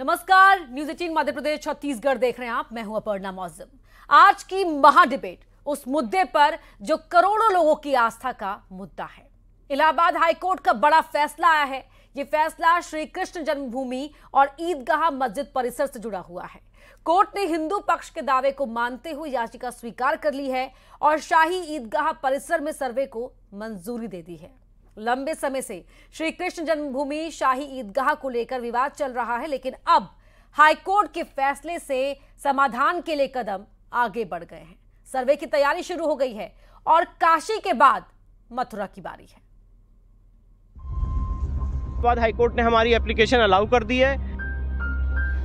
नमस्कार news eighteen Madhya Pradesh Chhattisgarh देख रहे हैं आप मैं हूं अपर्णा मौजम आज की महाडिबेट उस मुद्दे पर जो करोड़ों लोगों की आस्था का मुद्दा है इलाहाबाद हाईकोर्ट का बड़ा फैसला आया है ये फैसला श्री कृष्ण जन्मभूमि और ईदगाह मस्जिद परिसर से जुड़ा हुआ है कोर्ट ने हिंदू पक्ष के दावे को मानते हुए याचिका स्वीकार कर ली है और शाही ईदगाह परिसर में सर्वे को मंजूरी दे दी है लंबे समय से श्री कृष्ण जन्मभूमि शाही ईदगाह को लेकर विवाद चल रहा है लेकिन अब हाईकोर्ट के फैसले से समाधान के लिए कदम आगे बढ़ गए हैं सर्वे की तैयारी शुरू हो गई है और काशी के बाद मथुरा की बारी है बाद हाईकोर्ट ने हमारी एप्लीकेशन अलाउ कर दी है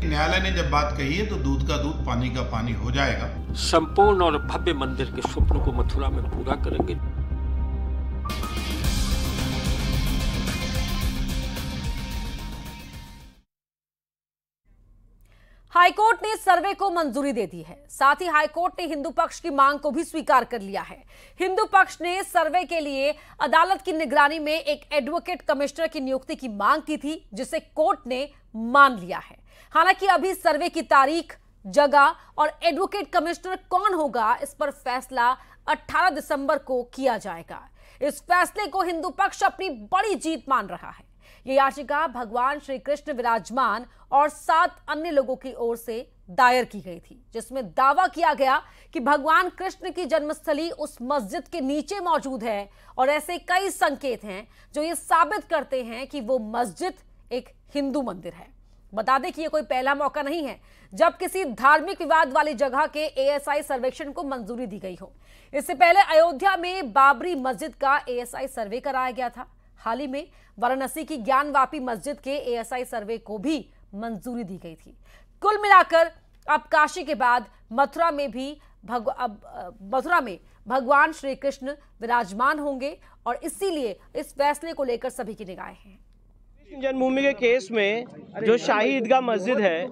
न्यायालय ने जब बात कही है तो दूध का दूध पानी का पानी हो जाएगा संपूर्ण और भव्य मंदिर के स्वप्न को मथुरा में पूरा करेंगे हाईकोर्ट ने सर्वे को मंजूरी दे दी है साथ ही हाईकोर्ट ने हिंदू पक्ष की मांग को भी स्वीकार कर लिया है हिंदू पक्ष ने सर्वे के लिए अदालत की निगरानी में एक एडवोकेट कमिश्नर की नियुक्ति की मांग की थी जिसे कोर्ट ने मान लिया है हालांकि अभी सर्वे की तारीख जगह और एडवोकेट कमिश्नर कौन होगा इस पर फैसला 18 दिसंबर को किया जाएगा इस फैसले को हिंदू पक्ष अपनी बड़ी जीत मान रहा है ये याचिका भगवान श्री कृष्ण विराजमान और सात अन्य लोगों की ओर से दायर की गई थी जिसमें दावा किया गया कि भगवान कृष्ण की जन्मस्थली उस मस्जिद के नीचे मौजूद है और ऐसे कई संकेत हैं जो ये साबित करते हैं कि वो मस्जिद एक हिंदू मंदिर है बता दें कि यह कोई पहला मौका नहीं है जब किसी धार्मिक विवाद वाली जगह के एएसआई सर्वेक्षण को मंजूरी दी गई हो इससे पहले अयोध्या में बाबरी मस्जिद का एएसआई सर्वे कराया गया था हाल ही में वाराणसी की ज्ञानवापी मस्जिद के एएसआई सर्वे को भी मंजूरी दी गई थी कुल मिलाकर अब काशी के बाद मथुरा में भी मथुरा में भगवान श्री कृष्ण विराजमान होंगे और इसीलिए इस फैसले को लेकर सभी की निगाहें हैं जन्मभूमि के केस में जो शाही ईदगाह मस्जिद है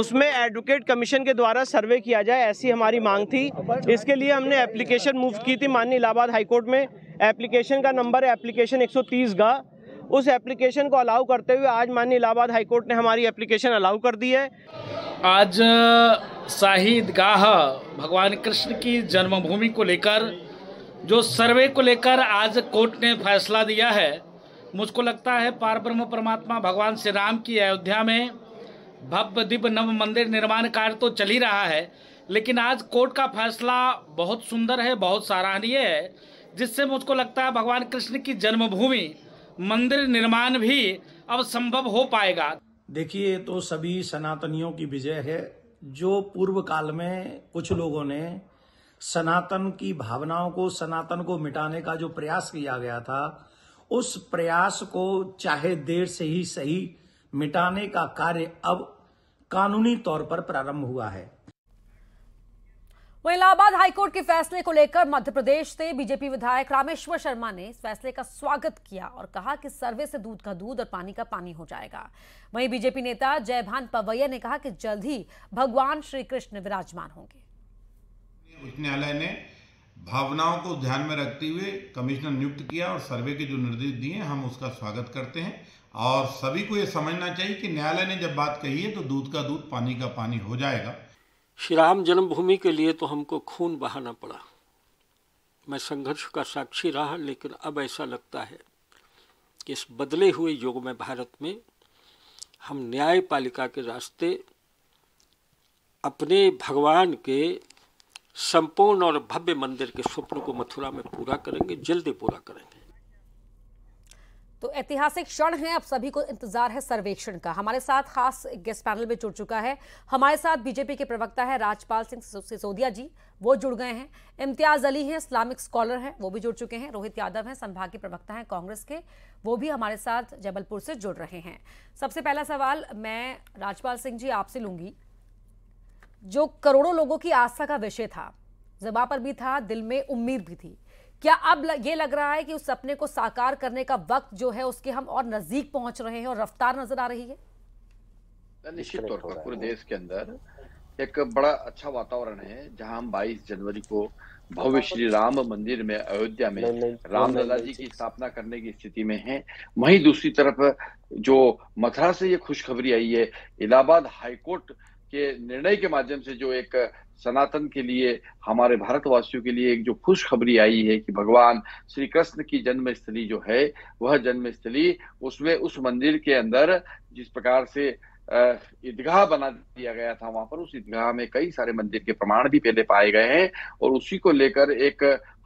उसमें एडवोकेट कमीशन के द्वारा सर्वे किया जाए ऐसी हमारी मांग थी इसके लिए हमने एप्लीकेशन मूव की थी माननीय इलाहाबाद हाईकोर्ट में एप्लीकेशन का नंबर है एप्लीकेशन 130 का उस एप्लीकेशन को अलाउ करते हुए आज माननीय इलाहाबाद हाईकोर्ट ने हमारी एप्लीकेशन अलाउ कर दी है आज शाही ईदगाह भगवान कृष्ण की जन्मभूमि को लेकर जो सर्वे को लेकर आज कोर्ट ने फैसला दिया है मुझको लगता है पार ब्रह्म परमात्मा भगवान श्री राम की अयोध्या में भव्य दिव्य नव मंदिर निर्माण कार्य तो चल ही रहा है लेकिन आज कोर्ट का फैसला बहुत सुंदर है बहुत सराहनीय है जिससे मुझको लगता है भगवान कृष्ण की जन्मभूमि मंदिर निर्माण भी अब संभव हो पाएगा देखिए तो सभी सनातनियों की विजय है जो पूर्व काल में कुछ लोगों ने सनातन की भावनाओं को सनातन को मिटाने का जो प्रयास किया गया था उस प्रयास को चाहे देर से ही सही मिटाने का कार्य अब कानूनी तौर पर प्रारंभ हुआ है वहीं इलाहाबाद हाईकोर्ट के फैसले को लेकर मध्य प्रदेश से बीजेपी विधायक रामेश्वर शर्मा ने इस फैसले का स्वागत किया और कहा कि सर्वे से दूध का दूध और पानी का पानी हो जाएगा वहीं बीजेपी नेता जयभान पवैया ने कहा कि जल्द ही भगवान श्री कृष्ण विराजमान होंगे उच्च न्यायालय ने भावनाओं को ध्यान में रखते हुए कमिश्नर नियुक्त किया और सर्वे के जो निर्देश दिए हम उसका स्वागत करते हैं और सभी को यह समझना चाहिए कि न्यायालय ने जब बात कही है तो दूध का दूध पानी का पानी हो जाएगा श्री राम जन्मभूमि के लिए तो हमको खून बहाना पड़ा मैं संघर्ष का साक्षी रहा लेकिन अब ऐसा लगता है कि इस बदले हुए युग में भारत में हम न्यायपालिका के रास्ते अपने भगवान के संपूर्ण और भव्य मंदिर के स्वप्न को मथुरा में पूरा करेंगे जल्दी पूरा करेंगे तो ऐतिहासिक क्षण है अब सभी को इंतजार है सर्वेक्षण का हमारे साथ खास गेस्ट पैनल में जुड़ चुका है हमारे साथ बीजेपी के प्रवक्ता है राजपाल सिंह सिसोदिया जी वो जुड़ गए हैं इम्तियाज अली हैं इस्लामिक स्कॉलर हैं वो भी जुड़ चुके हैं रोहित यादव हैं संभागीय प्रवक्ता हैं कांग्रेस के वो भी हमारे साथ जबलपुर से जुड़ रहे हैं सबसे पहला सवाल मैं राजपाल सिंह जी आपसे लूंगी जो करोड़ों लोगों की आस्था का विषय था जबा पर भी था दिल में उम्मीद भी थी क्या अब ये लग रहा है कि उस सपने को साकार करने का वक्त जो है उसके हम और नजदीक पहुंच रहे हैं और रफ्तार नजर आ रही है निश्चित तौर पर पूरे देश के अंदर एक बड़ा अच्छा वातावरण है जहां हम 22 जनवरी को भव्य श्री राम मंदिर में अयोध्या में रामलला जी की स्थापना करने की स्थिति में हैं वहीं दूसरी तरफ जो मथुरा से ये खुशखबरी आई है इलाहाबाद हाईकोर्ट के निर्णय के माध्यम से जो एक सनातन के लिए हमारे भारतवासियों के लिए एक जो खुशखबरी आई है कि भगवान श्री कृष्ण की जन्म स्थली जो है वह जन्म स्थली उसमें उस मंदिर के अंदर जिस प्रकार से ईदगाह बना दिया गया था वहां पर उस ईदगाह में कई सारे मंदिर के प्रमाण भी पहले पाए गए हैं और उसी को लेकर एक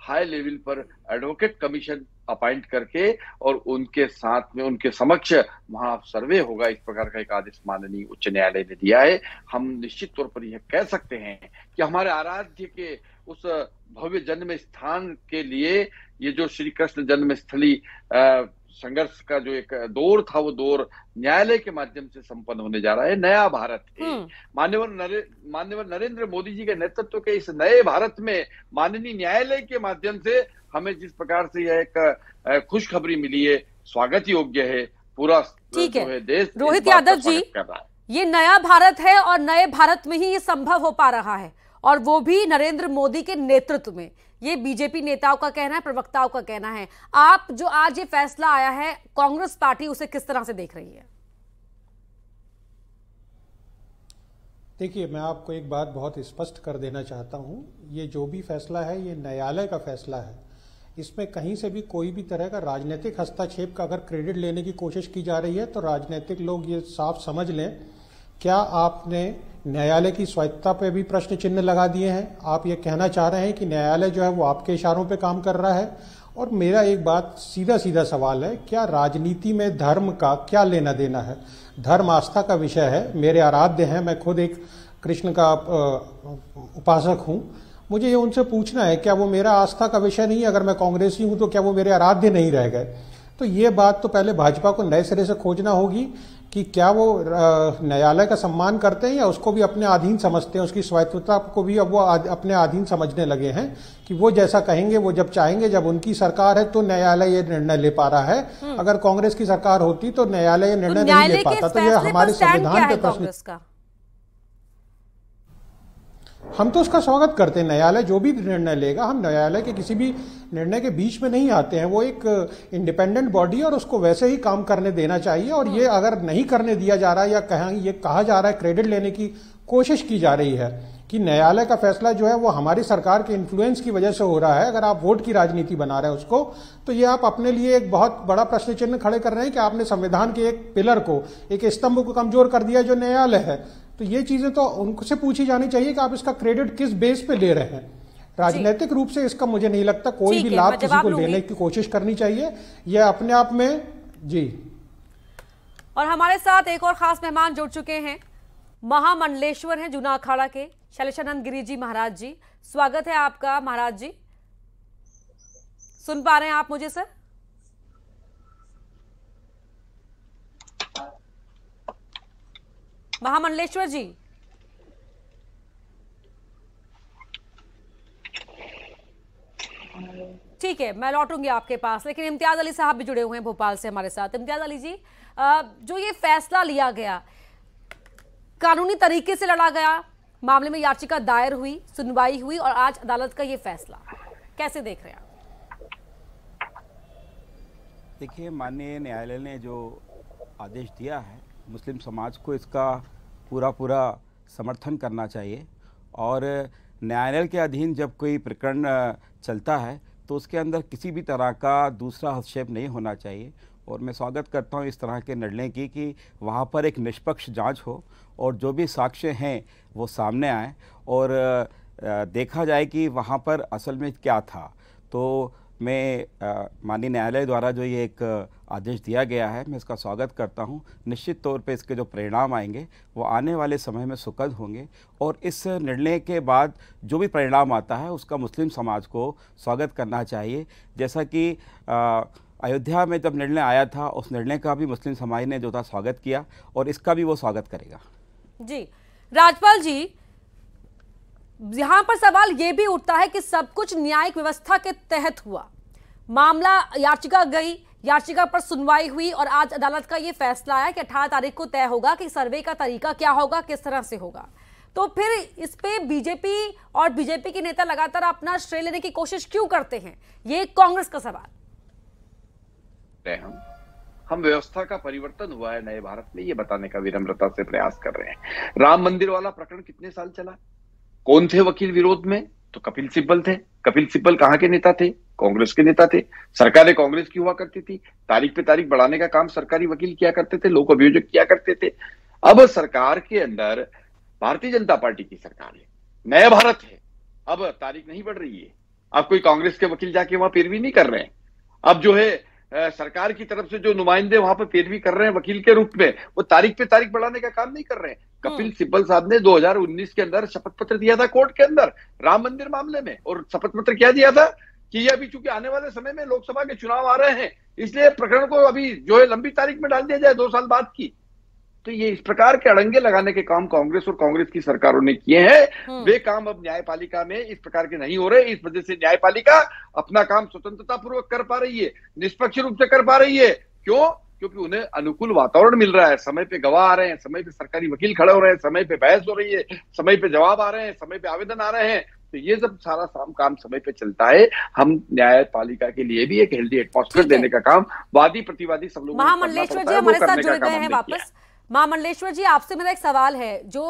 हाई लेवल पर एडवोकेट कमीशन अपॉइंट करके और उनके साथ में उनके समक्ष वहां सर्वे होगा इस प्रकार का एक आदेश माननीय उच्च न्यायालय ने दिया है हम निश्चित तौर पर यह कह सकते हैं कि हमारे आराध्य के उस भव्य जन्म स्थान के लिए ये जो श्री कृष्ण जन्म स्थली संघर्ष का जो एक दौर था वो दौर न्यायालय के माध्यम से संपन्न होने जा रहा है नया भारत हम्म। मान्यवर नरे, मान्यवर नरेंद्र मोदी जी के नेतृत्व के इस नए भारत में माननीय न्यायालय के माध्यम से हमें जिस प्रकार से यह एक खुशखबरी मिली है स्वागत योग्य है पूरा ठीक है देश रोहित यादव जी ये नया भारत है और नए भारत में ही ये संभव हो पा रहा है और वो भी नरेंद्र मोदी के नेतृत्व में ये बीजेपी नेताओं का कहना है प्रवक्ताओं का कहना है आप जो आज ये फैसला आया है कांग्रेस पार्टी उसे किस तरह से देख रही है देखिए मैं आपको एक बात बहुत स्पष्ट कर देना चाहता हूँ ये जो भी फैसला है ये न्यायालय का फैसला है इसमें कहीं से भी कोई भी तरह का राजनीतिक हस्तक्षेप का अगर क्रेडिट लेने की कोशिश की जा रही है तो राजनीतिक लोग ये साफ समझ लें क्या आपने न्यायालय की स्वायत्ता पे भी प्रश्न चिन्ह लगा दिए हैं आप ये कहना चाह रहे हैं कि न्यायालय जो है वो आपके इशारों पे काम कर रहा है और मेरा एक बात सीधा सीधा सवाल है क्या राजनीति में धर्म का क्या लेना देना है धर्म आस्था का विषय है मेरे आराध्य हैं मैं खुद एक कृष्ण का उपासक हूं मुझे ये उनसे पूछना है क्या वो मेरा आस्था का विषय नहीं है अगर मैं कांग्रेसी हूं तो क्या वो मेरे आराध्य नहीं रह गए तो ये बात तो पहले भाजपा को नए सिरे से खोजना होगी कि क्या वो न्यायालय का सम्मान करते हैं या उसको भी अपने अधीन समझते हैं उसकी स्वायत्तता को भी अब वो अपने अधीन समझने लगे हैं कि वो जैसा कहेंगे वो जब चाहेंगे जब उनकी सरकार है तो न्यायालय ये निर्णय ले पा रहा है हम्म। अगर कांग्रेस की सरकार होती तो न्यायालय ये निर्णय नहीं ले पाता तो ये हमारे संविधान का प्रश्न हम तो उसका स्वागत करते हैं न्यायालय जो भी निर्णय लेगा हम न्यायालय के किसी भी निर्णय के बीच में नहीं आते हैं वो एक इंडिपेंडेंट बॉडी है और उसको वैसे ही काम करने देना चाहिए और ये हाँ। अगर नहीं करने दिया जा रहा है या कहा ये कहा जा रहा है क्रेडिट लेने की कोशिश की जा रही है कि न्यायालय का फैसला जो है वो हमारी सरकार के इन्फ्लुएंस की वजह से हो रहा है अगर आप वोट की राजनीति बना रहे हैं उसको तो ये आप अपने लिए एक बहुत बड़ा प्रश्न चिन्ह खड़े कर रहे हैं कि आपने संविधान के एक पिलर को एक स्तंभ को कमजोर कर दिया जो न्यायालय है तो ये चीजें तो उनसे पूछी जानी चाहिए कि आप इसका क्रेडिट किस बेस पे ले रहे हैं राजनीतिक रूप से इसका मुझे नहीं लगता कोई भी लाभ किसी को लेने की कोशिश करनी चाहिए यह अपने आप में जी और हमारे साथ एक और खास मेहमान जुड़ चुके हैं महामंडलेश्वर हैं जूना अखाड़ा के शैलेशानंद गिरी जी महाराज जी स्वागत है आपका महाराज जी सुन पा रहे हैं आप मुझे सर महामंडलेश्वर जी ठीक है मैं लौटूंगी आपके पास लेकिन इम्तियाज अली साहब भी जुड़े हुए हैं भोपाल से हमारे साथ इम्तियाज अली जी जो ये फैसला लिया गया कानूनी तरीके से लड़ा गया मामले में याचिका दायर हुई सुनवाई हुई और आज अदालत का ये फैसला कैसे देख रहे हैं देखिए माननीय न्यायालय ने जो आदेश दिया है मुस्लिम समाज को इसका पूरा पूरा समर्थन करना चाहिए और न्यायालय के अधीन जब कोई प्रकरण चलता है तो उसके अंदर किसी भी तरह का दूसरा हस्तक्षेप नहीं होना चाहिए और मैं स्वागत करता हूं इस तरह के निर्णय की कि वहां पर एक निष्पक्ष जांच हो और जो भी साक्ष्य हैं वो सामने आए और देखा जाए कि वहां पर असल में क्या था तो मैं माननीय न्यायालय द्वारा जो ये एक आदेश दिया गया है मैं इसका स्वागत करता हूं निश्चित तौर पे इसके जो परिणाम आएंगे वो आने वाले समय में सुखद होंगे और इस निर्णय के बाद जो भी परिणाम आता है उसका मुस्लिम समाज को स्वागत करना चाहिए जैसा कि अयोध्या में जब निर्णय आया था उस निर्णय का भी मुस्लिम समाज ने जो था स्वागत किया और इसका भी वो स्वागत करेगा जी राजपाल जी यहाँ पर सवाल ये भी उठता है कि सब कुछ न्यायिक व्यवस्था के तहत हुआ मामला याचिका गई याचिका पर सुनवाई हुई और आज अदालत का ये फैसला आया कि अठारह तारीख को तय होगा कि सर्वे का तरीका क्या होगा किस तरह से होगा तो फिर इस पे बीजेपी और बीजेपी के नेता लगातार अपना श्रेय लेने की कोशिश क्यों करते हैं ये कांग्रेस का सवाल हम हम व्यवस्था का परिवर्तन हुआ है नए भारत में ये बताने का विनम्रता से प्रयास कर रहे हैं राम मंदिर वाला प्रकरण कितने साल चला कौन थे वकील विरोध में तो कपिल सिब्बल थे कपिल सिब्बल कहाँ के नेता थे कांग्रेस के नेता थे सरकारें कांग्रेस की हुआ करती थी तारीख पे तारीख बढ़ाने का काम सरकारी वकील किया करते थे लोक अभियोजक किया करते थे अब सरकार के अंदर भारतीय जनता पार्टी की सरकार है नया भारत है अब तारीख नहीं बढ़ रही है अब कोई कांग्रेस के वकील जाके वहां पैरवी नहीं कर रहे हैं अब जो है सरकार की तरफ से जो नुमाइंदे वहां पर पैरवी कर रहे हैं वकील के रूप में वो तारीख पे तारीख बढ़ाने का काम नहीं कर रहे हैं कपिल हाँ। सिब्बल साहब ने 2019 के अंदर शपथ पत्र दिया था कोर्ट के अंदर राम मंदिर मामले में और शपथ पत्र क्या दिया था कि ये अभी चूंकि आने वाले समय में लोकसभा के चुनाव आ रहे हैं इसलिए प्रकरण को अभी जो है लंबी तारीख में डाल दिया जाए दो साल बाद की तो ये इस प्रकार के अड़ंगे लगाने के काम कांग्रेस और कांग्रेस की सरकारों ने किए हैं हाँ। वे काम अब न्यायपालिका में इस प्रकार के नहीं हो रहे इस वजह से न्यायपालिका अपना काम स्वतंत्रता पूर्वक कर पा रही है निष्पक्ष रूप से कर पा रही है क्यों क्योंकि उन्हें अनुकूल वातावरण मिल रहा है समय पे गवाह आ रहे हैं समय पे सरकारी वकील खड़े हो रहे हैं समय पे बहस हो रही है समय पे जवाब आ रहे हैं समय पे आवेदन आ रहे हैं तो ये जब सारा साम काम समय पे चलता है हम न्यायपालिका के लिए भी एक हेल्दी एटमोस्फेयर देने का काम वादी प्रतिवादी सब लोग महामंडलेश्वर मंडलेश्वर जी आपसे मेरा एक सवाल है जो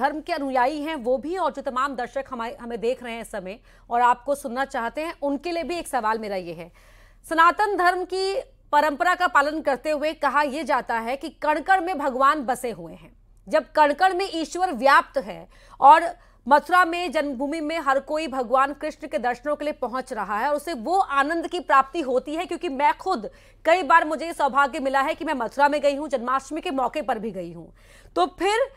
धर्म के अनुयायी हैं वो भी और जो तमाम दर्शक हमारे हमें देख रहे हैं इस समय और आपको सुनना चाहते हैं उनके लिए भी एक सवाल मेरा ये है सनातन धर्म की परंपरा का पालन करते हुए कहा यह जाता है कि कणकण में भगवान बसे हुए हैं जब कणकण में ईश्वर व्याप्त है और मथुरा में जन्मभूमि में हर कोई भगवान कृष्ण के दर्शनों के लिए पहुंच रहा है और उसे वो आनंद की प्राप्ति होती है क्योंकि मैं खुद कई बार मुझे ये सौभाग्य मिला है कि मैं मथुरा में गई हूँ जन्माष्टमी के मौके पर भी गई हूँ तो फिर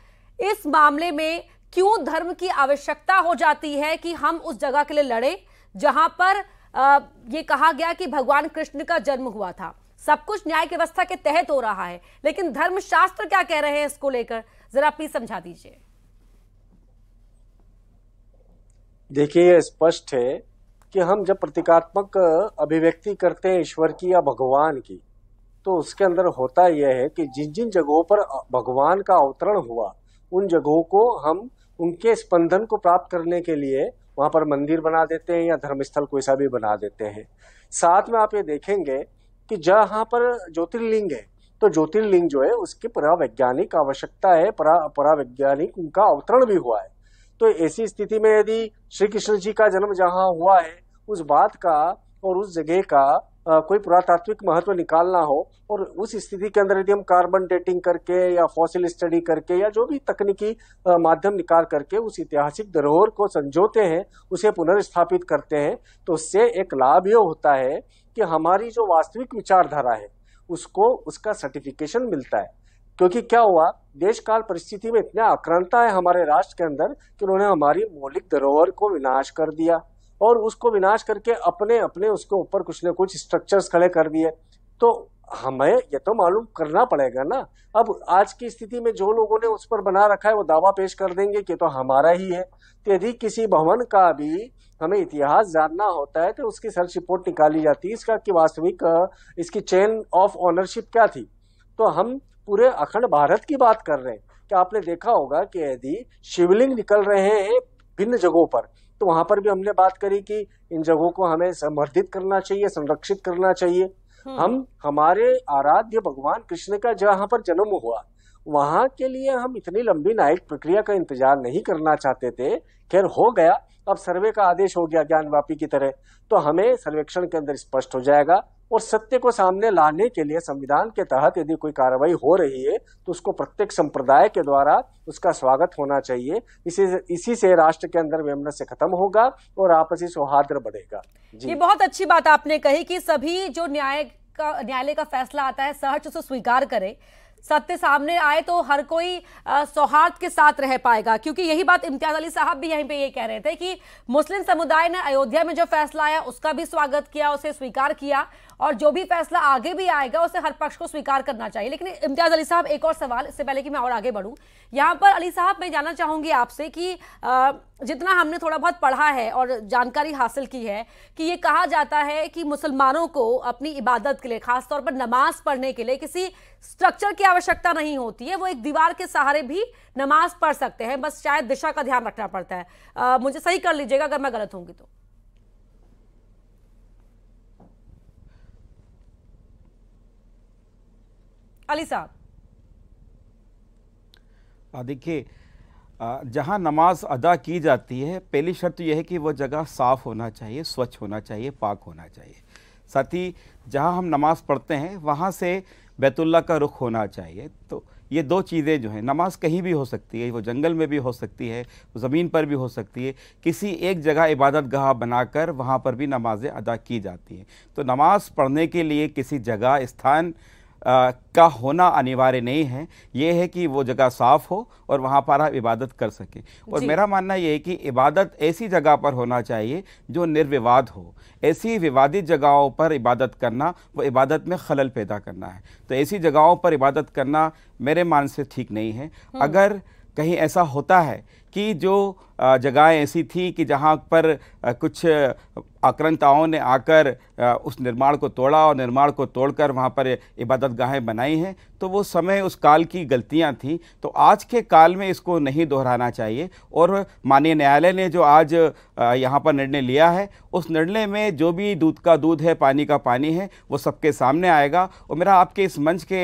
इस मामले में क्यों धर्म की आवश्यकता हो जाती है कि हम उस जगह के लिए लड़े जहाँ पर ये कहा गया कि भगवान कृष्ण का जन्म हुआ था सब कुछ न्याय व्यवस्था के तहत हो रहा है लेकिन धर्मशास्त्र क्या कह रहे हैं इसको लेकर जरा प्लीज समझा दीजिए देखिए स्पष्ट है कि हम जब प्रतीकात्मक अभिव्यक्ति करते हैं ईश्वर की या भगवान की तो उसके अंदर होता यह है कि जिन जिन जगहों पर भगवान का अवतरण हुआ उन जगहों को हम उनके स्पंदन को प्राप्त करने के लिए वहां पर मंदिर बना देते हैं या धर्मस्थल कोई सा भी बना देते हैं साथ में आप ये देखेंगे कि जहाँ हाँ पर ज्योतिर्लिंग है तो ज्योतिर्लिंग जो है उसकी परावैज्ञानिक आवश्यकता है परा परावैज्ञानिक उनका अवतरण भी हुआ है तो ऐसी स्थिति में यदि श्री कृष्ण जी का जन्म जहाँ हुआ है उस बात का और उस जगह का कोई पुरातात्विक महत्व निकालना हो और उस स्थिति के अंदर यदि हम कार्बन डेटिंग करके या फॉसिल स्टडी करके या जो भी तकनीकी माध्यम निकाल करके उस ऐतिहासिक धरोहर को संजोते हैं उसे पुनर्स्थापित करते हैं तो उससे एक लाभ ये होता है कि हमारी जो वास्तविक विचारधारा है उसको उसका सर्टिफिकेशन मिलता है क्योंकि क्या हुआ देश काल परिस्थिति में इतना आक्रांता है हमारे राष्ट्र के अंदर कि उन्होंने हमारी मौलिक धरोहर को विनाश कर दिया और उसको विनाश करके अपने अपने उसके ऊपर कुछ न कुछ स्ट्रक्चर्स खड़े कर दिए तो हमें ये तो मालूम करना पड़ेगा ना अब आज की स्थिति में जो लोगों ने उस पर बना रखा है वो दावा पेश कर देंगे कि तो हमारा ही है तो यदि किसी भवन का भी हमें इतिहास जानना होता है तो उसकी सर्च रिपोर्ट निकाली जाती है इसका कि वास्तविक इसकी चेन ऑफ ऑनरशिप क्या थी तो हम पूरे अखंड भारत की बात कर रहे हैं कि आपने देखा होगा कि यदि शिवलिंग निकल रहे हैं भिन्न जगहों पर तो वहां पर भी हमने बात करी कि इन जगहों को हमें समर्थित करना चाहिए संरक्षित करना चाहिए हम्म। हम हमारे आराध्य भगवान कृष्ण का जहाँ पर जन्म हुआ वहां के लिए हम इतनी लंबी न्यायिक प्रक्रिया का इंतजार नहीं करना चाहते थे खैर हो गया अब सर्वे का आदेश हो गया ज्ञानवापी की तरह तो हमें सर्वेक्षण के अंदर स्पष्ट हो जाएगा और सत्य को सामने लाने के लिए संविधान के तहत यदि कोई कार्रवाई हो रही है तो उसको प्रत्येक संप्रदाय के द्वारा उसका स्वागत होना चाहिए इसी इसी से राष्ट्र के अंदर वेमनस से खत्म होगा और आपसी सौहार्द बढ़ेगा ये बहुत अच्छी बात आपने कही कि सभी जो न्याय का न्यायालय का फैसला आता है सहज उसे स्वीकार करे सत्य सामने आए तो हर कोई सौहार्द के साथ रह पाएगा क्योंकि यही बात इम्तियाज अली साहब भी यहीं पे ये कह रहे थे कि मुस्लिम समुदाय ने अयोध्या में जो फैसला आया उसका भी स्वागत किया उसे स्वीकार किया और जो भी फैसला आगे भी आएगा उसे हर पक्ष को स्वीकार करना चाहिए लेकिन इम्तियाज़ अली साहब एक और सवाल इससे पहले कि मैं और आगे बढ़ूँ यहाँ पर अली साहब मैं जानना चाहूँगी आपसे कि जितना हमने थोड़ा बहुत पढ़ा है और जानकारी हासिल की है कि ये कहा जाता है कि मुसलमानों को अपनी इबादत के लिए खासतौर पर नमाज पढ़ने के लिए किसी स्ट्रक्चर की आवश्यकता नहीं होती है वो एक दीवार के सहारे भी नमाज पढ़ सकते हैं बस शायद दिशा का ध्यान रखना पड़ता है आ, मुझे सही कर लीजिएगा अगर मैं गलत होंगी तो अली साहब देखिए जहाँ नमाज अदा की जाती है पहली शर्त यह है कि वह जगह साफ़ होना चाहिए स्वच्छ होना चाहिए पाक होना चाहिए साथ ही जहाँ हम नमाज़ पढ़ते हैं वहाँ से बैतुल्ला का रुख होना चाहिए तो ये दो चीज़ें जो हैं नमाज कहीं भी हो सकती है वो जंगल में भी हो सकती है ज़मीन पर भी हो सकती है किसी एक जगह इबादत गाह बनाकर वहाँ पर भी नमाज़ें अदा की जाती हैं तो नमाज़ पढ़ने के लिए किसी जगह स्थान आ, का होना अनिवार्य नहीं है ये है कि वो जगह साफ़ हो और वहाँ पर आप इबादत कर सकें और मेरा मानना ये है कि इबादत ऐसी जगह पर होना चाहिए जो निर्विवाद हो ऐसी विवादित जगहों पर इबादत करना वो इबादत में खलल पैदा करना है तो ऐसी जगहों पर इबादत करना मेरे मान से ठीक नहीं है हम्म। अगर कहीं ऐसा होता है कि जो जगहें ऐसी थी कि जहाँ पर कुछ आक्रंताओं ने आकर उस निर्माण को तोड़ा और निर्माण को तोड़कर वहाँ पर इबादत गाहें बनाई हैं तो वो समय उस काल की गलतियाँ थीं तो आज के काल में इसको नहीं दोहराना चाहिए और माननीय न्यायालय ने जो आज यहाँ पर निर्णय लिया है उस निर्णय में जो भी दूध का दूध है पानी का पानी है वो सबके सामने आएगा और मेरा आपके इस मंच के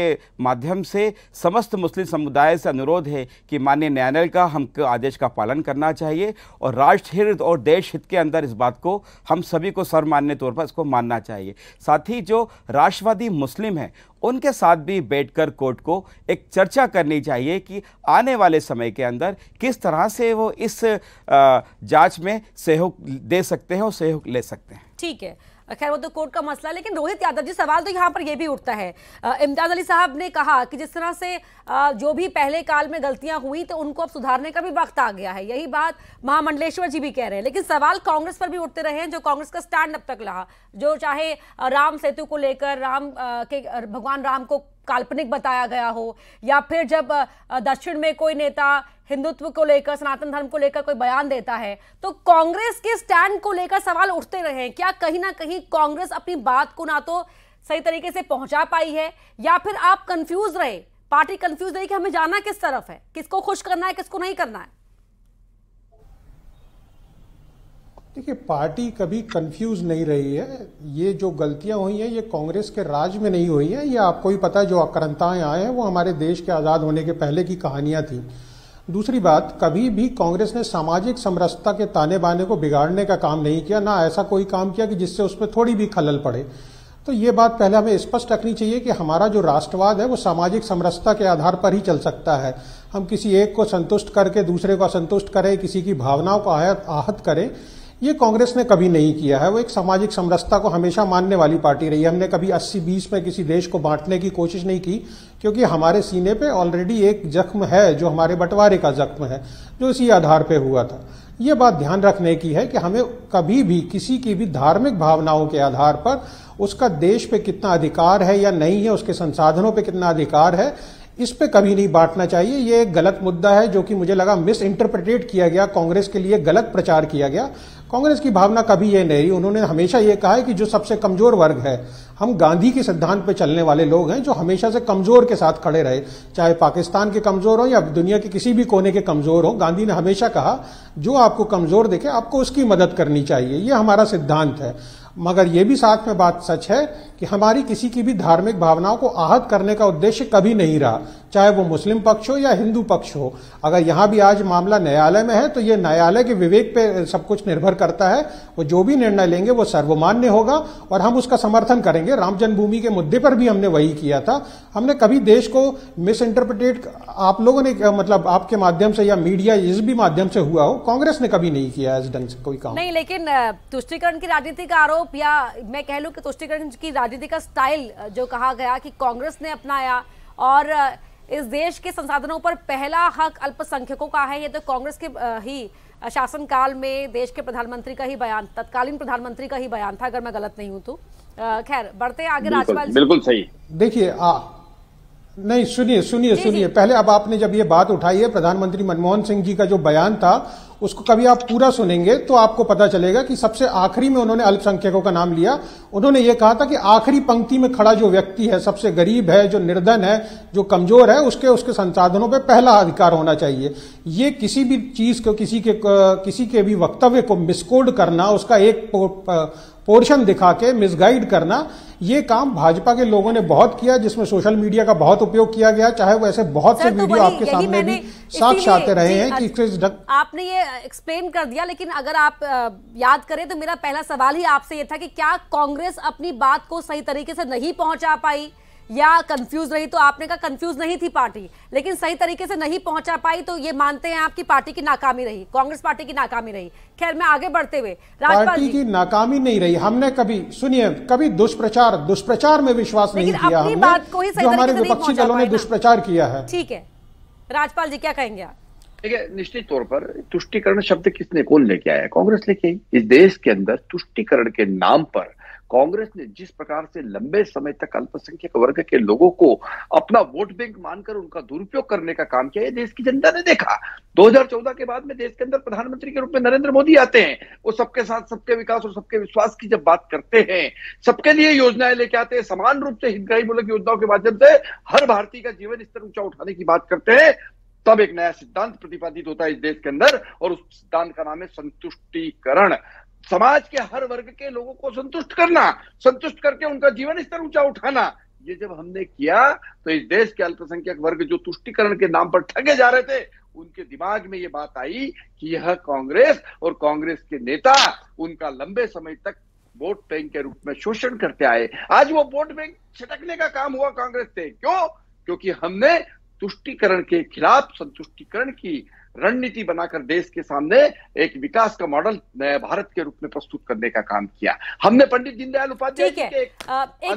माध्यम से समस्त मुस्लिम समुदाय से अनुरोध है कि माननीय न्यायालय का हम आदेश इसका पालन करना चाहिए और राष्ट्रहित और देश हित के अंदर इस बात को हम सभी को सर्वमान्य तौर पर इसको मानना चाहिए साथ ही जो राष्ट्रवादी मुस्लिम हैं उनके साथ भी बैठकर कोर्ट को एक चर्चा करनी चाहिए कि आने वाले समय के अंदर किस तरह से वो इस जांच में सहयोग दे सकते हैं और सहयोग ले सकते हैं ठीक है खैर वो तो कोर्ट का मसला लेकिन रोहित यादव जी सवाल तो यहाँ पर ये भी उठता है इमदाद अली साहब ने कहा कि जिस तरह से जो भी पहले काल में गलतियां हुई तो उनको अब सुधारने का भी वक्त आ गया है यही बात महामंडलेश्वर जी भी कह रहे हैं लेकिन सवाल कांग्रेस पर भी उठते रहे हैं जो कांग्रेस का स्टैंड अब तक रहा जो चाहे राम सेतु को लेकर राम के भगवान राम को काल्पनिक बताया गया हो या फिर जब दक्षिण में कोई नेता हिंदुत्व को लेकर सनातन धर्म को लेकर कोई बयान देता है तो कांग्रेस के स्टैंड को लेकर सवाल उठते रहे क्या कहीं ना कहीं कांग्रेस अपनी बात को ना तो सही तरीके से पहुंचा पाई है या फिर आप कंफ्यूज रहे पार्टी कंफ्यूज रही कि हमें जाना किस तरफ है किसको खुश करना है किसको नहीं करना है देखिए पार्टी कभी कंफ्यूज नहीं रही है ये जो गलतियां हुई हैं ये कांग्रेस के राज में नहीं हुई है ये आपको ही पता है जो अक्रंताएं आए हैं वो हमारे देश के आज़ाद होने के पहले की कहानियां थी दूसरी बात कभी भी कांग्रेस ने सामाजिक समरसता के ताने बाने को बिगाड़ने का काम नहीं किया ना ऐसा कोई काम किया कि जिससे उस पर थोड़ी भी खलल पड़े तो ये बात पहले हमें स्पष्ट रखनी चाहिए कि हमारा जो राष्ट्रवाद है वो सामाजिक समरसता के आधार पर ही चल सकता है हम किसी एक को संतुष्ट करके दूसरे को असंतुष्ट करें किसी की भावनाओं को आहत आहत करें ये कांग्रेस ने कभी नहीं किया है वो एक सामाजिक समरसता को हमेशा मानने वाली पार्टी रही है हमने कभी 80-20 में किसी देश को बांटने की कोशिश नहीं की क्योंकि हमारे सीने पे ऑलरेडी एक जख्म है जो हमारे बंटवारे का जख्म है जो इसी आधार पे हुआ था ये बात ध्यान रखने की है कि हमें कभी भी किसी की भी धार्मिक भावनाओं के आधार पर उसका देश पे कितना अधिकार है या नहीं है उसके संसाधनों पे कितना अधिकार है इस पे कभी नहीं बांटना चाहिए ये एक गलत मुद्दा है जो कि मुझे लगा मिस इंटरप्रिटेट किया गया कांग्रेस के लिए गलत प्रचार किया गया कांग्रेस की भावना कभी यह नहीं उन्होंने हमेशा ये कहा है कि जो सबसे कमजोर वर्ग है हम गांधी के सिद्धांत पर चलने वाले लोग हैं जो हमेशा से कमजोर के साथ खड़े रहे चाहे पाकिस्तान के कमजोर हो या दुनिया के किसी भी कोने के कमजोर हो गांधी ने हमेशा कहा जो आपको कमजोर देखे आपको उसकी मदद करनी चाहिए ये हमारा सिद्धांत है मगर यह भी साथ में बात सच है कि हमारी किसी की भी धार्मिक भावनाओं को आहत करने का उद्देश्य कभी नहीं रहा चाहे वो मुस्लिम पक्ष हो या हिंदू पक्ष हो अगर यहां भी आज मामला न्यायालय में है तो ये न्यायालय के विवेक पे सब कुछ निर्भर करता है वो जो भी निर्णय लेंगे वो सर्वमान्य होगा और हम उसका समर्थन करेंगे राम जन्मभूमि के मुद्दे पर भी हमने वही किया था हमने कभी देश को मिस इंटरप्रिटेट आप लोगों ने मतलब आपके माध्यम से या मीडिया इस भी माध्यम से हुआ हो कांग्रेस ने कभी नहीं किया इस ढंग से कोई काम नहीं लेकिन तुष्टिकरण की राजनीति का आरोप आरोप या मैं कह लूँ कि तुष्टिकरण की राजनीति का स्टाइल जो कहा गया कि कांग्रेस ने अपनाया और इस देश के संसाधनों पर पहला हक अल्पसंख्यकों का है ये तो कांग्रेस के ही शासनकाल में देश के प्रधानमंत्री का ही बयान तत्कालीन प्रधानमंत्री का ही बयान था अगर मैं गलत नहीं हूं तो खैर बढ़ते आगे राज्यपाल बिल्कुल सही देखिए नहीं सुनिए सुनिए सुनिए पहले अब आपने जब ये बात उठाई है प्रधानमंत्री मनमोहन सिंह जी का जो बयान था उसको कभी आप पूरा सुनेंगे तो आपको पता चलेगा कि सबसे आखिरी में उन्होंने अल्पसंख्यकों का नाम लिया उन्होंने ये कहा था कि आखिरी पंक्ति में खड़ा जो व्यक्ति है सबसे गरीब है जो निर्धन है जो कमजोर है उसके उसके संसाधनों पर पहला अधिकार होना चाहिए ये किसी भी चीज को किसी के किसी के भी वक्तव्य को मिसकोड करना उसका एक पोर्शन दिखा के मिसगाइड करना ये काम भाजपा के लोगों ने बहुत किया जिसमें सोशल मीडिया का बहुत उपयोग किया गया चाहे वो ऐसे बहुत से तो वीडियो आपके सामने भी साक्ष आते रहे हैं कि डक... आपने ये एक्सप्लेन कर दिया लेकिन अगर आप याद करें तो मेरा पहला सवाल ही आपसे ये था कि क्या कांग्रेस अपनी बात को सही तरीके से नहीं पहुंचा पाई या कंफ्यूज रही तो आपने कहा कंफ्यूज नहीं थी पार्टी लेकिन सही तरीके से नहीं पहुंचा पाई तो ये मानते हैं आपकी पार्टी की नाकामी रही कांग्रेस पार्टी की नाकामी रही खैर मैं आगे बढ़ते हुए पार्टी की नाकामी नहीं रही हमने कभी सुनिए कभी दुष्प्रचार दुष्प्रचार में विश्वास नहीं किया हमने बात को ही सही हमारे विपक्षी दलों ने दुष्प्रचार किया है ठीक है राजपाल जी क्या कहेंगे आप देखिए निश्चित तौर पर तुष्टिकरण शब्द किसने कौन लेके आया कांग्रेस लेके आई इस देश के अंदर तुष्टिकरण के नाम पर कांग्रेस ने जिस प्रकार से लंबे समय तक अल्पसंख्यक वर्ग के लोगों को अपना वोट बैंक मानकर उनका दुरुपयोग करने का काम किया ये देश की जनता ने देखा 2014 के बाद में देश के अंदर प्रधानमंत्री के रूप में नरेंद्र मोदी आते हैं वो सबके साथ सबके विकास और सबके विश्वास की जब बात करते हैं सबके लिए योजनाएं लेके आते हैं समान रूप से हितग्राही मूलक योजनाओं के माध्यम से हर भारतीय का जीवन स्तर ऊंचा उठाने की बात करते हैं तब एक नया सिद्धांत प्रतिपादित होता है इस देश के अंदर और उस सिद्धांत का नाम है संतुष्टिकरण समाज के हर वर्ग के लोगों को संतुष्ट करना संतुष्ट करके उनका जीवन स्तर ऊंचा उठाना ये जब हमने किया तो इस देश के अल्पसंख्यक वर्ग जो तुष्टिकरण के नाम पर ठगे जा रहे थे उनके दिमाग में ये बात आई कि यह कांग्रेस और कांग्रेस के नेता उनका लंबे समय तक वोट बैंक के रूप में शोषण करते आए आज वो वोट बैंक छिटकने का काम हुआ कांग्रेस से क्यों क्योंकि हमने तुष्टिकरण के खिलाफ संतुष्टिकरण की रणनीति बनाकर देश के सामने एक विकास का मॉडल भारत के रूप में प्रस्तुत करने का काम किया हमने पंडित दीनदयाल उपाध्याय एक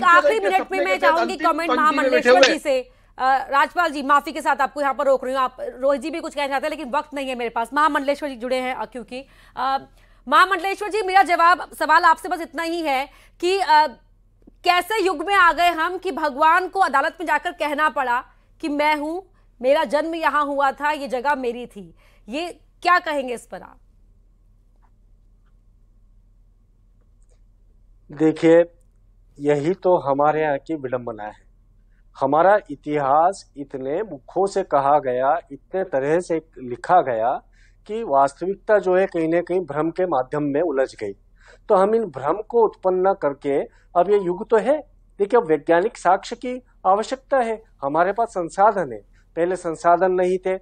आखिरी मिनट में मैं चाहूंगी कमेंट महामंडलेश्वर जी से राजपाल जी माफी के साथ आपको यहाँ पर रोक रही हूँ आप रोहित जी भी कुछ कहना चाहते हैं लेकिन वक्त नहीं है मेरे पास महामंडलेश्वर जी जुड़े हैं क्योंकि महामंडलेश्वर जी मेरा जवाब सवाल आपसे बस इतना ही है कि आ, कैसे युग में आ गए हम कि भगवान को अदालत में जाकर कहना पड़ा कि मैं हूं मेरा जन्म यहां हुआ था ये जगह मेरी थी ये क्या कहेंगे इस पर आप देखिए यही तो हमारे यहाँ की विडम्बना है हमारा इतिहास इतने मुखों से कहा गया इतने तरह से लिखा गया कि वास्तविकता जो है कहीं ना कहीं भ्रम के माध्यम में उलझ गई तो हम इन भ्रम को उत्पन्न करके अब ये युग तो है देखिए वैज्ञानिक साक्ष्य की आवश्यकता है हमारे पास संसाधन है पहले संसाधन नहीं थे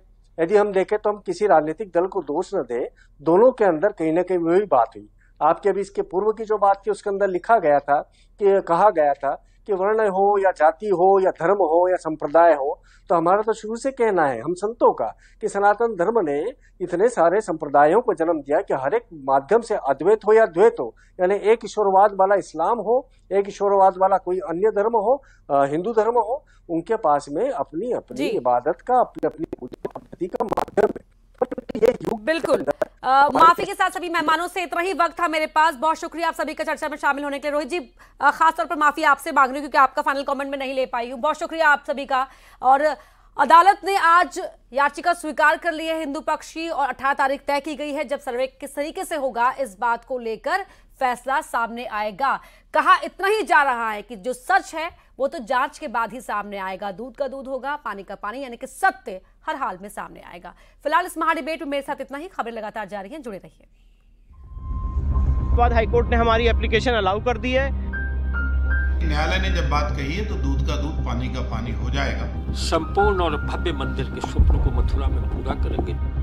यदि हम देखें तो हम किसी राजनीतिक दल को दोष न दे दोनों के अंदर कहीं ना कहीं वही बात हुई आपके अभी इसके पूर्व की जो बात थी उसके अंदर लिखा गया था कि कहा गया था कि वर्ण हो या जाति हो या धर्म हो या संप्रदाय हो तो हमारा तो शुरू से कहना है हम संतों का कि सनातन धर्म ने इतने सारे संप्रदायों को जन्म दिया कि हर एक माध्यम से अद्वैत हो या द्वैत हो यानी एक ईश्वरवाद वाला इस्लाम हो एक ईश्वरवाद वाला कोई अन्य धर्म हो हिंदू धर्म हो उनके पास में अपनी अपनी इबादत का अपनी अपनी पद्धति का माध्यम है बिल्कुल माफी के साथ सभी मेहमानों से इतना ही वक्त था मेरे पास बहुत शुक्रिया आप सभी का चर्चा में शामिल होने के लिए रोहित जी खासतौर पर माफी आपसे मांग रही हूँ क्योंकि आपका फाइनल कमेंट में नहीं ले पाई हूँ बहुत शुक्रिया आप सभी का और अदालत ने आज याचिका स्वीकार कर ली है हिंदू पक्षी और अठारह तारीख तय की गई है जब सर्वे किस तरीके से होगा इस बात को लेकर फैसला सामने आएगा कहा इतना ही जा रहा है कि जो सच है वो तो जांच के बाद ही सामने आएगा दूध का दूध होगा पानी का पानी यानी कि सत्य हर हाल में सामने आएगा फिलहाल इस महाडिबेट में मेरे साथ इतना ही खबरें लगातार जा रही है जुड़े रहिए बाद तो हाईकोर्ट ने हमारी एप्लीकेशन अलाउ कर दी है न्यायालय ने जब बात कही है तो दूध का दूध पानी का पानी हो जाएगा संपूर्ण और भव्य मंदिर के स्वप्न को मथुरा में पूरा करेंगे